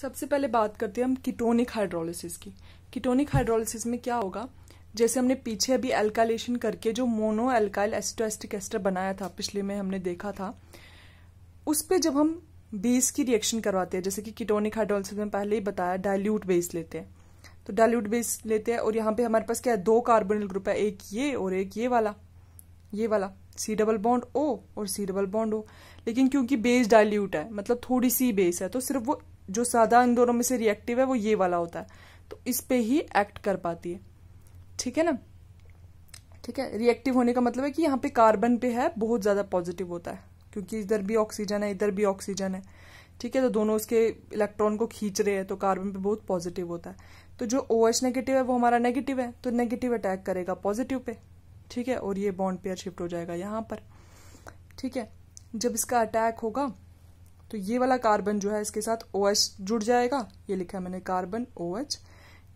सबसे पहले बात करते हैं हम कीटोनिक हाइड्रोलिसिस की कीटोनिक हाइड्रोलिसिस में क्या होगा जैसे हमने पीछे अभी एल्कालेशन करके जो मोनो एल्काइल एसिटोएस्टिक एस्टर बनाया था पिछले में हमने देखा था उस पर जब हम बेस की रिएक्शन करवाते हैं जैसे कि कीटोनिक हाइड्रोलिसिस में पहले ही बताया डायल्यूट बेस लेते हैं तो डायल्यूट बेस लेते हैं और यहाँ पे हमारे पास क्या है दो कार्बोनिल ग्रुप है एक ये और एक ये वाला ये वाला सी डबल बॉन्ड ओ और सी डबल बॉन्ड ओ लेकिन क्योंकि बेस डायल्यूट है मतलब थोड़ी सी बेस है तो सिर्फ वो जो सादा इन दोनों में से रिएक्टिव है वो ये वाला होता है तो इस पर ही एक्ट कर पाती है ठीक है ना ठीक है रिएक्टिव होने का मतलब है कि यहाँ पे कार्बन पे है बहुत ज़्यादा पॉजिटिव होता है क्योंकि इधर भी ऑक्सीजन है इधर भी ऑक्सीजन है ठीक है तो दोनों उसके इलेक्ट्रॉन को खींच रहे हैं तो कार्बन पे बहुत पॉजिटिव होता है तो जो ओ OH नेगेटिव है वो हमारा नेगेटिव है तो नेगेटिव अटैक करेगा पॉजिटिव पे ठीक है और ये बॉन्ड पेयर शिफ्ट हो जाएगा यहाँ पर ठीक है जब इसका अटैक होगा तो ये वाला कार्बन जो है इसके साथ ओ OH जुड़ जाएगा ये लिखा है मैंने कार्बन ओ OH,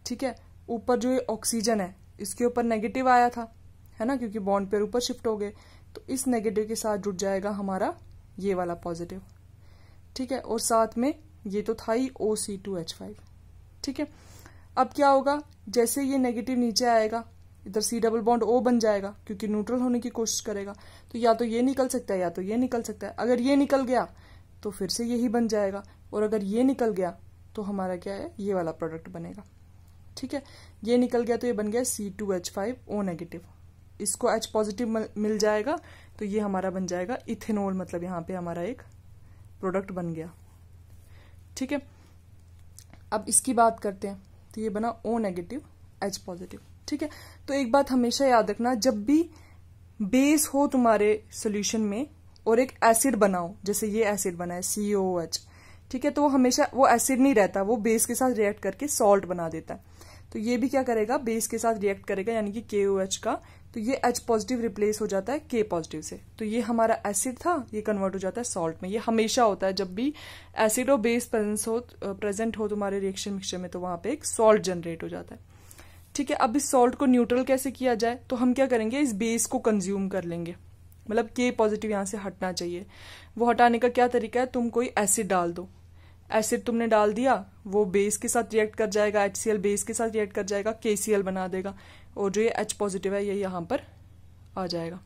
ठीक है ऊपर जो ये ऑक्सीजन है इसके ऊपर नेगेटिव आया था है ना क्योंकि बॉन्ड पेयर ऊपर शिफ्ट हो गए तो इस नेगेटिव के साथ जुड़ जाएगा हमारा ये वाला पॉजिटिव ठीक है और साथ में ये तो था ही O C two H five ठीक है अब क्या होगा जैसे ये नेगेटिव नीचे आएगा इधर सी डबल बॉन्ड ओ बन जाएगा क्योंकि न्यूट्रल होने की कोशिश करेगा तो या तो ये निकल सकता है या तो ये निकल सकता है अगर ये निकल गया तो फिर से यही बन जाएगा और अगर ये निकल गया तो हमारा क्या है ये वाला प्रोडक्ट बनेगा ठीक है ये निकल गया तो ये बन गया C two H five O negative इसको एच पॉजिटिव मिल जाएगा तो ये हमारा बन जाएगा इथेनॉल मतलब यहाँ पे हमारा एक प्रोडक्ट बन गया ठीक है अब इसकी बात करते हैं तो ये बना ओ नेगेटिव एच पॉजिटिव ठीक है तो एक बात हमेशा याद रखना जब भी बेस हो तुम्हारे सोल्यूशन में और एक एसिड बनाओ जैसे ये एसिड बना है सी ओ एच ठीक है तो वो हमेशा वो एसिड नहीं रहता वो बेस के साथ रिएक्ट करके सॉल्ट बना देता है तो ये भी क्या करेगा बेस के साथ रिएक्ट करेगा यानी कि के ओ एच का तो ये एच पॉजिटिव रिप्लेस हो जाता है के पॉजिटिव से तो ये हमारा एसिड था ये कन्वर्ट हो जाता है सॉल्ट में ये हमेशा होता है जब भी एसिड और बेस प्रेजेंस हो प्रेजेंट हो तुम्हारे रिएक्शन मिक्सचर में तो वहां पे एक सॉल्ट जनरेट हो जाता है ठीक है अब इस सॉल्ट को न्यूट्रल कैसे किया जाए तो हम क्या करेंगे इस बेस को कंज्यूम कर लेंगे मतलब के पॉजिटिव यहाँ से हटना चाहिए वो हटाने का क्या तरीका है तुम कोई एसिड डाल दो एसिड तुमने डाल दिया वो बेस के साथ रिएक्ट कर जाएगा एच बेस के साथ रिएक्ट कर जाएगा के बना देगा और जो ये एच पॉजिटिव है ये यहाँ पर आ जाएगा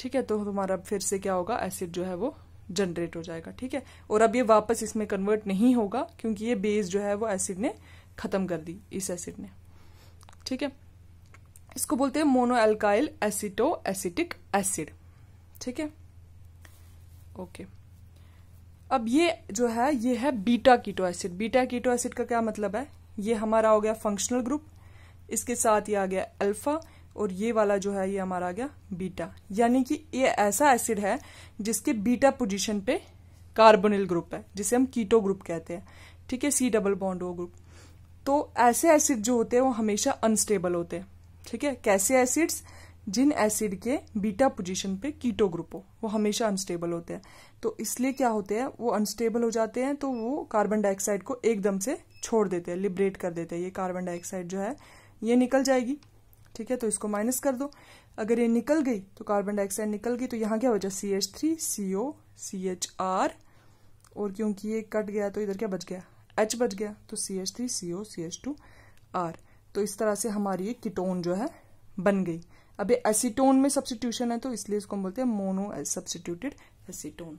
ठीक है तो हमारा फिर से क्या होगा एसिड जो है वो जनरेट हो जाएगा ठीक है और अब ये वापस इसमें कन्वर्ट नहीं होगा क्योंकि ये बेस जो है वो एसिड ने खत्म कर दी इस एसिड ने ठीक है इसको बोलते हैं mono alkyl aceto acetic acid ठीक है ओके अब ये जो है ये है beta keto acid beta keto acid का क्या मतलब है ये हमारा हो गया फंक्शनल ग्रुप इसके साथ ये आ गया अल्फा और ये वाला जो है ये हमारा आ गया बीटा यानी कि ये ऐसा एसिड है जिसके बीटा पोजीशन पे कार्बोनिल ग्रुप है जिसे हम कीटो ग्रुप कहते हैं ठीक है C double bond O group तो ऐसे एसिड जो होते हैं वो हमेशा अनस्टेबल होते हैं ठीक है कैसे एसिड्स जिन एसिड के बीटा पोजीशन पे कीटो ग्रुप हो वो हमेशा अनस्टेबल होते हैं तो इसलिए क्या होते हैं वो अनस्टेबल हो जाते हैं तो वो कार्बन डाइऑक्साइड को एकदम से छोड़ देते हैं लिबरेट कर देते हैं ये कार्बन डाइऑक्साइड जो है ये निकल जाएगी ठीक है तो इसको माइनस कर दो अगर ये निकल गई तो कार्बन डाइऑक्साइड निकल गई तो यहाँ क्या हो जाए C H three C O C H R और क्योंकि ये कट गया तो इधर क्या बच गया एच बच गया तो C H three C O C H two R तो इस तरह से हमारी ये कीटोन जो है बन गई अब एसीटोन में सब्सिट्यूशन है तो इसलिए इसको हम बोलते हैं मोनो सब्सिट्यूटेड एसीटोन